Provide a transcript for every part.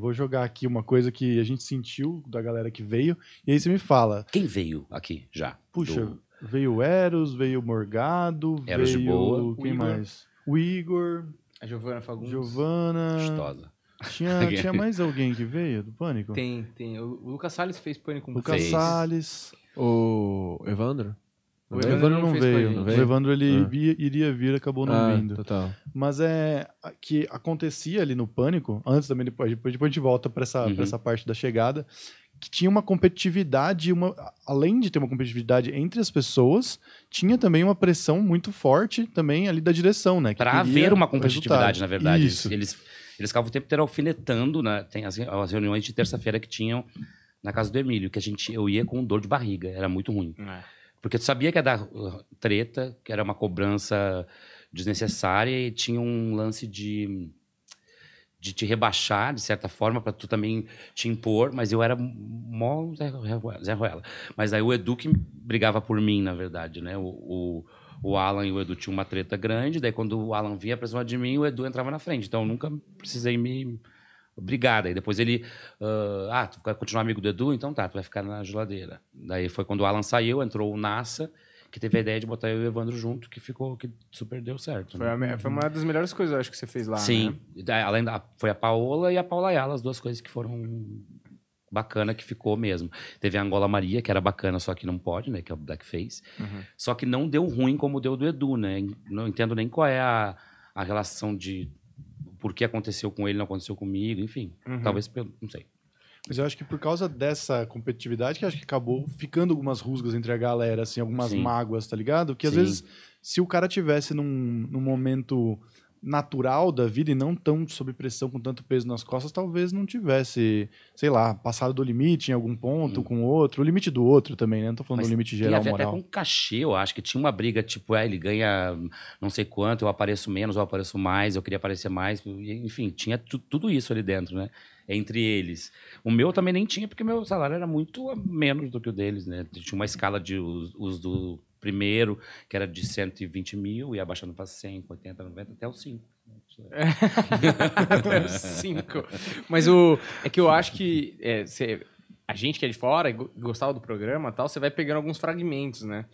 vou jogar aqui uma coisa que a gente sentiu da galera que veio, e aí você me fala. Quem veio aqui já? Puxa, do... veio Eros, veio Morgado, Eros veio. De boa. Quem o mais? O Igor. A Giovana Fagundes. Giovana. Gostosa. Tinha, tinha mais alguém que veio do Pânico? Tem, tem. O Lucas Salles fez Pânico com Lucas fez. Salles. O Evandro? O Evandro, né? Evandro não, não veio, não veio. O Evandro ele ah. via, iria vir, acabou não ah, vindo. Total. Mas é que acontecia ali no pânico, antes também depois, depois, a gente volta para essa, uhum. essa parte da chegada, que tinha uma competitividade, uma, além de ter uma competitividade entre as pessoas, tinha também uma pressão muito forte também ali da direção, né? Para haver uma competitividade, resultado. na verdade. Isso. Eles, eles ficavam o tempo inteiro alfinetando, né? Tem as, as reuniões de terça-feira que tinham na casa do Emílio, que a gente eu ia com dor de barriga, era muito ruim. É. Porque tu sabia que ia dar uh, treta, que era uma cobrança desnecessária e tinha um lance de de te rebaixar, de certa forma, para tu também te impor, mas eu era mó Zé Ruela. Mas aí o Edu que brigava por mim, na verdade, né? O, o, o, Alan e o Edu tinham uma treta grande, daí quando o Alan vinha pra cima de mim, o Edu entrava na frente. Então eu nunca precisei me Obrigada. E depois ele. Uh, ah, tu quer continuar amigo do Edu? Então tá, tu vai ficar na geladeira. Daí foi quando o Alan saiu, entrou o NASA, que teve a ideia de botar eu e o Evandro junto, que ficou, que super deu certo. Foi, né? a, foi uma das melhores coisas, eu acho, que você fez lá. Né? Sim. Né? Além da, foi a Paola e a Paula Ayala, as duas coisas que foram bacana que ficou mesmo. Teve a Angola Maria, que era bacana, só que não pode, né? Que é o Blackface. Uhum. Só que não deu ruim como deu do Edu, né? Não entendo nem qual é a, a relação de por que aconteceu com ele, não aconteceu comigo, enfim. Uhum. Talvez pelo. Não sei. Mas eu acho que por causa dessa competitividade que acho que acabou ficando algumas rusgas entre a galera, assim, algumas Sim. mágoas, tá ligado? Que às Sim. vezes, se o cara tivesse num, num momento natural da vida e não tão sob pressão com tanto peso nas costas, talvez não tivesse, sei lá, passado do limite em algum ponto hum. com o outro, o limite do outro também, né? Não tô falando Mas do limite geral moral. Até com cachê, eu acho que tinha uma briga, tipo, é ele ganha não sei quanto, eu apareço menos, eu apareço mais, eu queria aparecer mais, enfim, tinha tudo isso ali dentro, né? Entre eles. O meu também nem tinha, porque meu salário era muito menos do que o deles, né? Tinha uma escala de os, os do primeiro, que era de 120 mil, e abaixando para 100, 80, 90, até o 5. Né? É. até o 5. Mas o, é que eu acho que é, cê, a gente que é de fora gostava do programa tal, você vai pegando alguns fragmentos, né?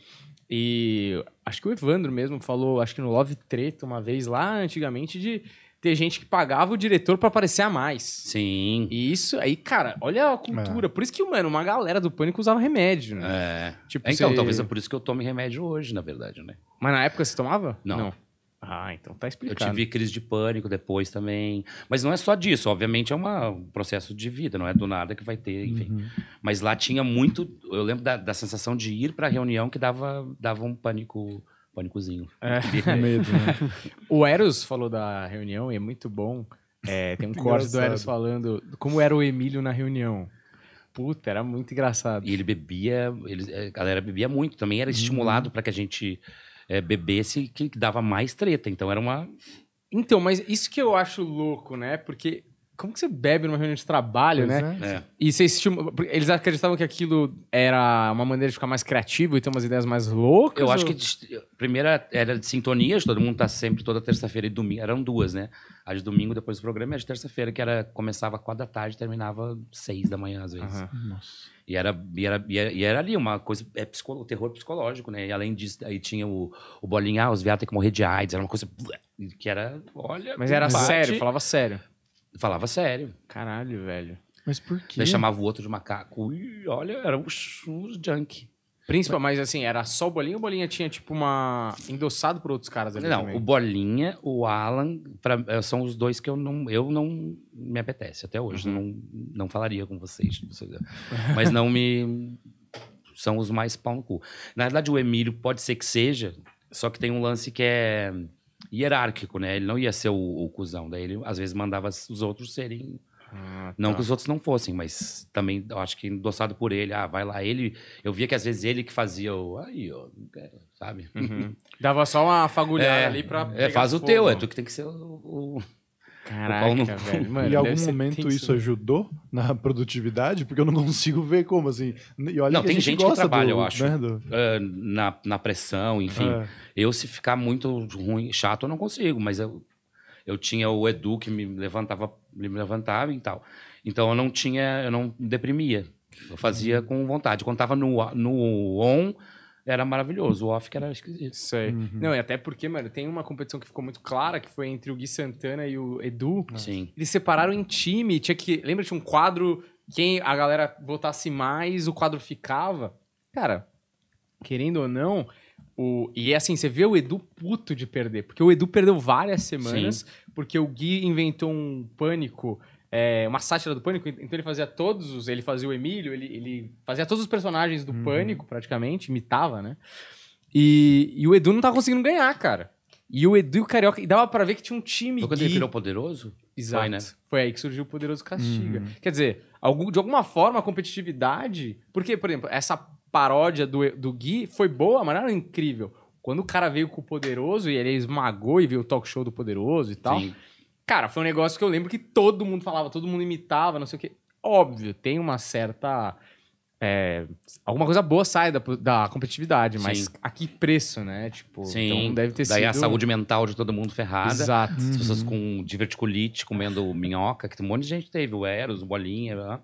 E acho que o Evandro mesmo falou, acho que no Love Treta uma vez lá antigamente, de ter gente que pagava o diretor para aparecer a mais. Sim. E isso aí, cara, olha a cultura. É. Por isso que, mano, uma galera do pânico usava remédio, né? É. Tipo, é, então, você... talvez é por isso que eu tome remédio hoje, na verdade, né? Mas na época você tomava? Não. Não. Ah, então tá explicado. Eu tive crise de pânico depois também. Mas não é só disso, obviamente é uma, um processo de vida, não é do nada que vai ter, enfim. Uhum. Mas lá tinha muito. Eu lembro da, da sensação de ir pra reunião que dava, dava um pânico pânicozinho. É. Medo, né? o Eros falou da reunião e é muito bom. É, tem um corte do Eros falando como era o Emílio na reunião. Puta, era muito engraçado. E ele bebia, ele, é, a galera bebia muito, também era uhum. estimulado hum. para que a gente é, bebesse, que, que dava mais treta. Então era uma. Então, mas isso que eu acho louco, né? Porque como que você bebe numa reunião de trabalho, pois né? É. É. E vocês eles acreditavam que aquilo era uma maneira de ficar mais criativo e ter umas ideias mais loucas? Eu ou... acho que primeiro é, era de sintonias, todo mundo tá sempre toda terça-feira e domingo, eram duas, né? A de domingo depois do programa e a de terça-feira que era começava quatro da tarde, terminava seis da manhã às vezes. Uhum. Nossa. E era, e, era, e, era, e era ali uma coisa, é psicolo, terror psicológico, né? E além disso, aí tinha o, o bolinha, ah, os viados têm que morrer de AIDS, era uma coisa que era, olha... Mas era sério, falava sério. Falava sério. Caralho, velho. Mas por quê? Daí chamava o outro de macaco. olha, era uns um, um junk. Príncipe, mas assim, era só o Bolinha ou o Bolinha tinha, tipo, uma. endossado por outros caras ali? Não, também? o Bolinha, o Alan, pra, eh, são os dois que eu não. Eu não me apetece até hoje. Uhum. Não, não falaria com vocês. Mas não me. São os mais pau no cu. Na verdade, o Emílio pode ser que seja, só que tem um lance que é hierárquico, né? Ele não ia ser o, o cuzão. Daí ele, às vezes, mandava os outros serem. Ah, tá. Não que os outros não fossem, mas também eu acho que endossado por ele. Ah, vai lá. Ele. Eu via que às vezes ele que fazia o. Aí, ó, sabe? Uhum. Dava só uma fagulhada é, ali pra. É, faz o fogo. teu, é tu que tem que ser o, o, Caraca, velho. Mano, em algum momento tenso. isso né? ajudou na produtividade? Porque eu não consigo ver como, assim. E olha não, que tem gente, gente que trabalha, do, eu acho. Né, do... uh, na, na pressão, enfim. Uh. Eu, se ficar muito ruim, chato, eu não consigo, mas eu, eu tinha o Edu que me levantava, me levantava e tal. Então eu não tinha, eu não deprimia. Eu fazia com vontade. Quando estava no, no on, era maravilhoso. O off que era esquisito. Sei. Uhum. Não, e até porque, mano, tem uma competição que ficou muito clara, que foi entre o Gui Santana e o Edu. É. Sim. Eles separaram em time. Tinha que. Lembra, tinha um quadro. Quem a galera votasse mais, o quadro ficava. Cara, querendo ou não. O, e é assim, você vê o Edu puto de perder, porque o Edu perdeu várias semanas, Sim. porque o Gui inventou um pânico é, uma sátira do Pânico, então ele fazia todos os... Ele fazia o Emílio, ele, ele fazia todos os personagens do uhum. Pânico, praticamente, imitava, né? E, e o Edu não tava tá conseguindo ganhar, cara. E o Edu e o Carioca... E dava pra ver que tinha um time... Foi quando ele virou poderoso? Exato. Foi, né? Foi aí que surgiu o Poderoso Castiga. Uhum. Quer dizer, algum, de alguma forma, a competitividade... Porque, por exemplo, essa paródia do, do Gui foi boa, mas não era incrível. Quando o cara veio com o Poderoso e ele esmagou e viu o talk show do Poderoso e tal... Sim Cara, foi um negócio que eu lembro que todo mundo falava, todo mundo imitava, não sei o quê. Óbvio, tem uma certa. É, alguma coisa boa sai da, da competitividade, mas Sim. a que preço, né? Tipo, Sim. então deve ter Daí sido... a saúde mental de todo mundo ferrada. Exato. As uhum. pessoas com diverticulite, comendo minhoca, que um monte de gente teve, o Eros, o Bolinha, lá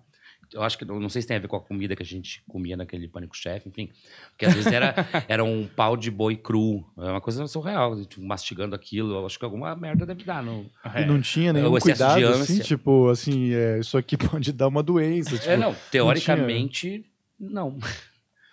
eu acho que não sei se tem a ver com a comida que a gente comia naquele pânico chefe, enfim, porque às vezes era, era um pau de boi cru, é uma coisa surreal, tipo, mastigando aquilo, eu acho que alguma merda deve dar. Não, é, e não tinha nenhum cuidado, assim, tipo, assim, é, isso aqui pode dar uma doença. É, tipo, é, não, teoricamente, não.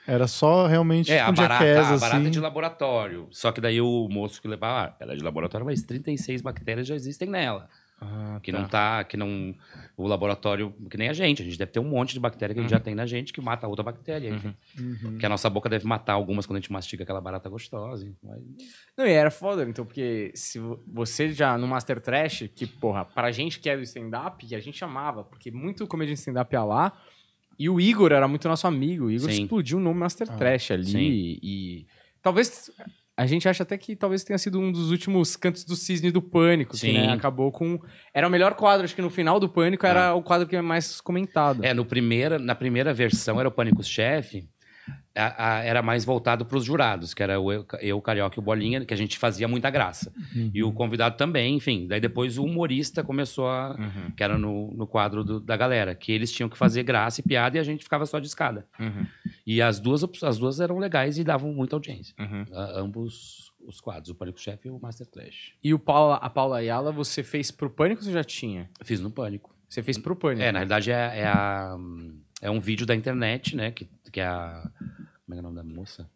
Era só realmente é, tipo, a barata, jaqueza, a barata assim. de laboratório. Só que daí o moço que levava, ah, ela é de laboratório, mas 36 bactérias já existem nela. Ah, que tá. não tá, que não o laboratório, que nem a gente, a gente deve ter um monte de bactéria que a gente já uhum. tem na gente que mata outra bactéria, uhum. enfim. Uhum. Que a nossa boca deve matar algumas quando a gente mastiga aquela barata gostosa. Não, e era foda, então, porque se você já no Master Trash, que porra, pra gente que é do stand up, a gente amava, porque muito comediante stand up ia lá, e o Igor era muito nosso amigo, o Igor sim. explodiu no Master ah, Trash ali sim. e talvez a gente acha até que talvez tenha sido um dos últimos cantos do cisne do Pânico, Sim. que né, acabou com... Era o melhor quadro, acho que no final do Pânico era é. o quadro que é mais comentado. É, no primeira, na primeira versão era o Pânico Chefe, a, a, era mais voltado para os jurados, que era o eu, o Carioca e o Bolinha, que a gente fazia muita graça. Uhum. E o convidado também, enfim. Daí depois o humorista começou a. Uhum. que era no, no quadro do, da galera, que eles tinham que fazer graça e piada e a gente ficava só de escada. Uhum. E as duas, as duas eram legais e davam muita audiência. Uhum. A, ambos os quadros, o Pânico Chef e o Master Clash. E o Paula, a Paula Ayala, você fez pro Pânico ou você já tinha? Fiz no Pânico. Você fez pro Pânico? É, na verdade é, é a. Hum, é um vídeo da internet, né? Que, que é a. Como é, é o nome da moça?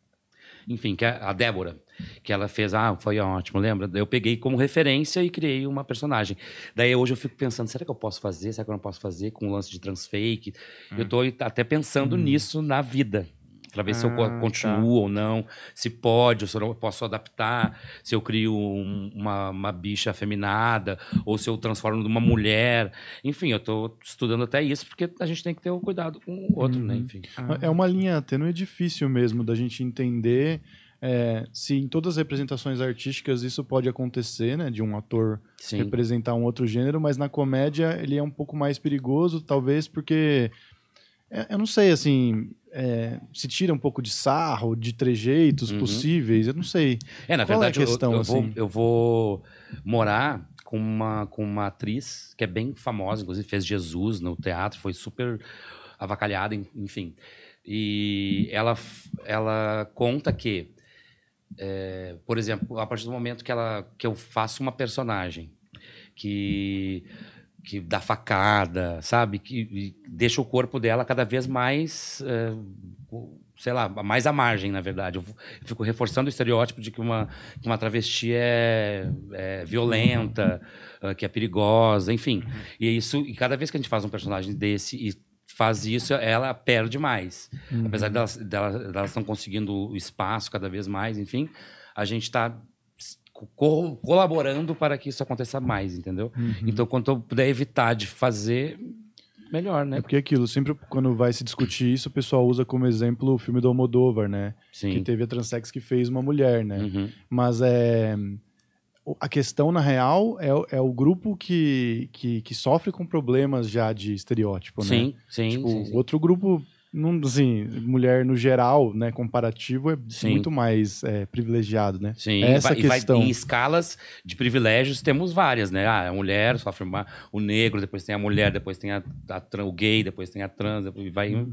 Enfim, que a, é a Débora, que ela fez, ah, foi ótimo, lembra? Eu peguei como referência e criei uma personagem. Daí hoje eu fico pensando, será que eu posso fazer? Será que eu não posso fazer com o lance de transfake? Hum. Eu estou até pensando hum. nisso na vida, para ver ah, se eu ah, tá. continuo tá. ou não, se pode, ou se eu posso adaptar, se eu crio um, uma, uma bicha afeminada, ou se eu transformo numa mulher. Enfim, eu estou estudando até isso, porque a gente tem que ter o um cuidado com o outro, né? uhum. né? Enfim. Ah. É uma linha tênue, é difícil mesmo da gente entender é, se em todas as representações artísticas isso pode acontecer, né? De um ator Sim. representar um outro gênero, mas na comédia ele é um pouco mais perigoso, talvez porque é, eu não sei, assim, é, se tira um pouco de sarro, de trejeitos uhum. possíveis, eu não sei. É, na Qual verdade, é a questão, eu, eu, assim? vou, eu, vou, morar com uma, com uma atriz que é bem famosa, inclusive fez Jesus no teatro, foi super avacalhada, enfim. E ela, ela conta que, é, por exemplo, a partir do momento que, ela, que eu faço uma personagem que que dá facada, sabe? Que deixa o corpo dela cada vez mais, eh, sei lá, mais à margem, na verdade. Eu fico reforçando o estereótipo de que uma, que uma travesti é, é violenta, eh, que é perigosa, enfim. E isso, e cada vez que a gente faz um personagem desse e faz isso, ela perde mais. Uhum. Apesar delas, delas, delas estão conseguindo espaço cada vez mais, enfim, a gente está co colaborando para que isso aconteça mais, entendeu? Uhum. Então, quanto eu puder evitar de fazer, melhor, né? É porque é aquilo, sempre quando vai se discutir isso, o pessoal usa como exemplo o filme do Almodóvar, né? Sim. Que teve a transex que fez uma mulher, né? Uhum. Mas é a questão, na real, é, é o grupo que, que, que, sofre com problemas já de estereótipo, né? Sim, sim. Tipo, sim, sim. outro grupo num, assim, mulher no geral, né, comparativo, é Sim. muito mais é, privilegiado, né? Sim, Essa e vai, questão. em escalas de privilégios temos várias, né? Ah, a mulher sofre uma, o negro, depois tem a mulher, depois tem a, a o gay, depois tem a trans, vai... Uhum.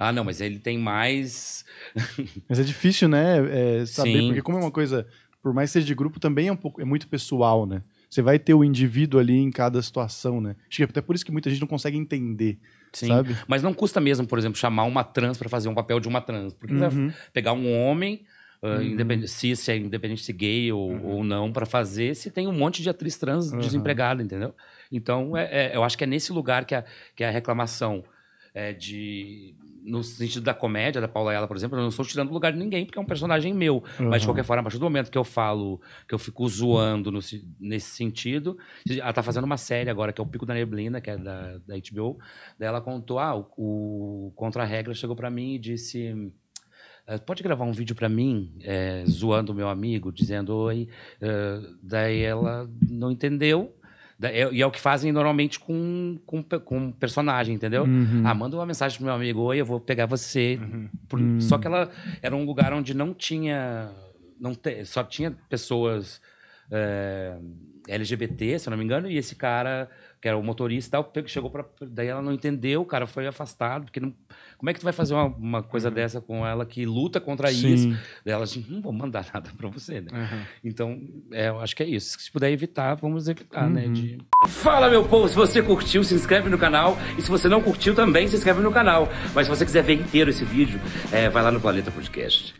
Ah, não, mas ele tem mais... mas é difícil, né, é, é, saber, Sim. porque como é uma coisa, por mais que seja de grupo, também é, um pouco, é muito pessoal, né? Você vai ter o indivíduo ali em cada situação, né? Acho que é até por isso que muita gente não consegue entender. Sim. Sabe? Mas não custa mesmo, por exemplo, chamar uma trans para fazer um papel de uma trans. Porque uhum. pegar um homem, uh, uhum. se, se é independente se gay ou, uhum. ou não, para fazer, se tem um monte de atriz trans uhum. desempregada, entendeu? Então, é, é, eu acho que é nesse lugar que a, que a reclamação é, de no sentido da comédia, da Paula ela por exemplo, eu não estou tirando lugar de ninguém, porque é um personagem meu. Uhum. Mas, de uhum. qualquer forma, a partir do momento que eu falo, que eu fico zoando no, nesse sentido, ela está fazendo uma série agora, que é o Pico da Neblina, que é da, da HBO, daí ela contou, ah, o, o contra-regra chegou para mim e disse... Ah, pode gravar um vídeo para mim, é, zoando meu amigo, dizendo oi. Uh, daí ela não entendeu, é, e é, o que fazem normalmente com, com, com personagem, entendeu? Uhum. Ah, manda uma mensagem pro meu amigo, oi, eu vou pegar você. Uhum. Por... Uhum. Só que ela era um lugar onde não tinha. Não te... só tinha pessoas é, eh, LGBT, se eu não me engano, e esse cara que era o motorista e tal, chegou para daí ela não entendeu, o cara foi afastado, porque não, como é que tu vai fazer uma, uma coisa uhum. dessa com ela que luta contra Sim. isso? Daí ela disse, não vou mandar nada para você, né? Uhum. Então, é, eu acho que é isso. Se puder evitar, vamos evitar, né, uhum. né? De... Fala, meu povo! Se você curtiu, se inscreve no canal. E se você não curtiu também, se inscreve no canal. Mas se você quiser ver inteiro esse vídeo, é, vai lá no Planeta Podcast.